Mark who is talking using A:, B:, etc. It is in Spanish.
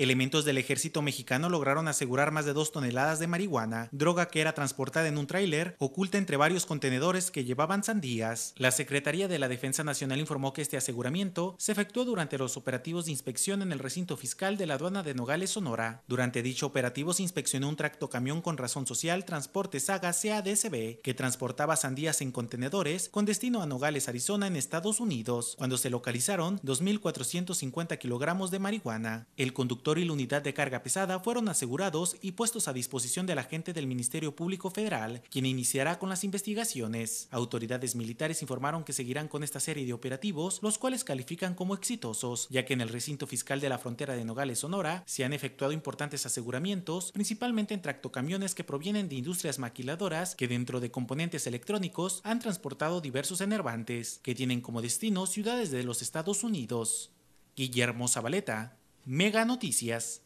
A: Elementos del ejército mexicano lograron asegurar más de dos toneladas de marihuana, droga que era transportada en un tráiler, oculta entre varios contenedores que llevaban sandías. La Secretaría de la Defensa Nacional informó que este aseguramiento se efectuó durante los operativos de inspección en el recinto fiscal de la aduana de Nogales, Sonora. Durante dicho operativo se inspeccionó un tractocamión con razón social Transporte Saga CADSB que transportaba sandías en contenedores con destino a Nogales, Arizona, en Estados Unidos, cuando se localizaron 2.450 kilogramos de marihuana. El conductor y la unidad de carga pesada fueron asegurados y puestos a disposición del agente del Ministerio Público Federal, quien iniciará con las investigaciones. Autoridades militares informaron que seguirán con esta serie de operativos, los cuales califican como exitosos, ya que en el recinto fiscal de la frontera de Nogales, Sonora, se han efectuado importantes aseguramientos, principalmente en tractocamiones que provienen de industrias maquiladoras que dentro de componentes electrónicos han transportado diversos enervantes, que tienen como destino ciudades de los Estados Unidos. Guillermo Zabaleta, Mega Noticias.